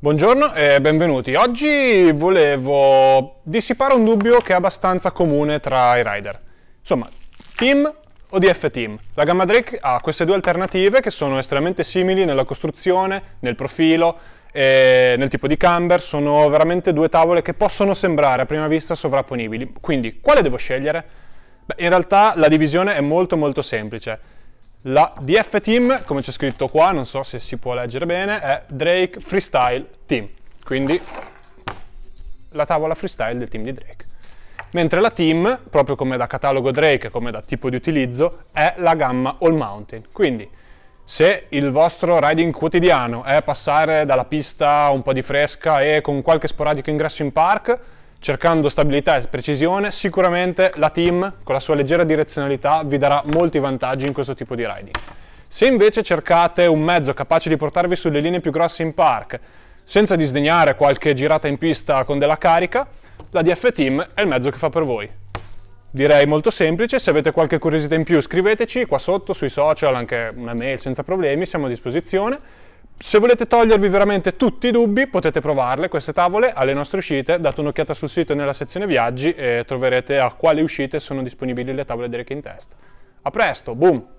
Buongiorno e benvenuti. Oggi volevo dissipare un dubbio che è abbastanza comune tra i rider. Insomma, team o DF team. La gamma Drake ha queste due alternative che sono estremamente simili nella costruzione, nel profilo, e nel tipo di camber. Sono veramente due tavole che possono sembrare a prima vista sovrapponibili. Quindi, quale devo scegliere? Beh, in realtà la divisione è molto molto semplice la DF Team, come c'è scritto qua, non so se si può leggere bene, è Drake Freestyle Team, quindi la tavola freestyle del team di Drake. Mentre la team, proprio come da catalogo Drake, come da tipo di utilizzo, è la gamma All Mountain. Quindi se il vostro riding quotidiano è passare dalla pista un po' di fresca e con qualche sporadico ingresso in park, cercando stabilità e precisione, sicuramente la team con la sua leggera direzionalità vi darà molti vantaggi in questo tipo di riding. Se invece cercate un mezzo capace di portarvi sulle linee più grosse in park, senza disdegnare qualche girata in pista con della carica, la DF Team è il mezzo che fa per voi. Direi molto semplice, se avete qualche curiosità in più scriveteci qua sotto sui social, anche una mail senza problemi, siamo a disposizione se volete togliervi veramente tutti i dubbi potete provarle queste tavole alle nostre uscite, date un'occhiata sul sito nella sezione viaggi e troverete a quali uscite sono disponibili le tavole di Rekin Test. A presto, boom!